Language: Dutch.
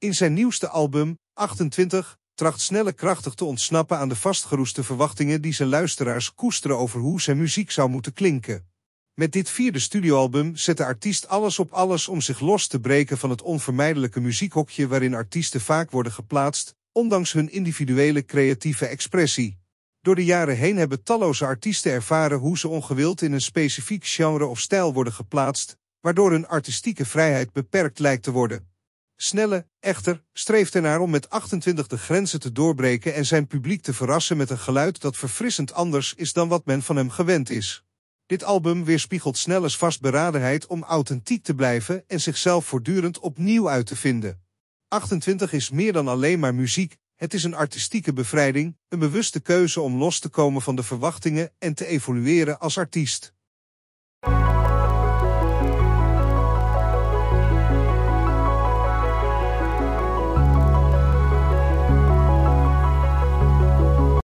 In zijn nieuwste album, 28, tracht snelle krachtig te ontsnappen aan de vastgeroeste verwachtingen die zijn luisteraars koesteren over hoe zijn muziek zou moeten klinken. Met dit vierde studioalbum zet de artiest alles op alles om zich los te breken van het onvermijdelijke muziekhokje waarin artiesten vaak worden geplaatst, ondanks hun individuele creatieve expressie. Door de jaren heen hebben talloze artiesten ervaren hoe ze ongewild in een specifiek genre of stijl worden geplaatst, waardoor hun artistieke vrijheid beperkt lijkt te worden. Snelle, echter, streeft ernaar om met 28 de grenzen te doorbreken en zijn publiek te verrassen met een geluid dat verfrissend anders is dan wat men van hem gewend is. Dit album weerspiegelt Snelles vastberadenheid om authentiek te blijven en zichzelf voortdurend opnieuw uit te vinden. 28 is meer dan alleen maar muziek, het is een artistieke bevrijding, een bewuste keuze om los te komen van de verwachtingen en te evolueren als artiest.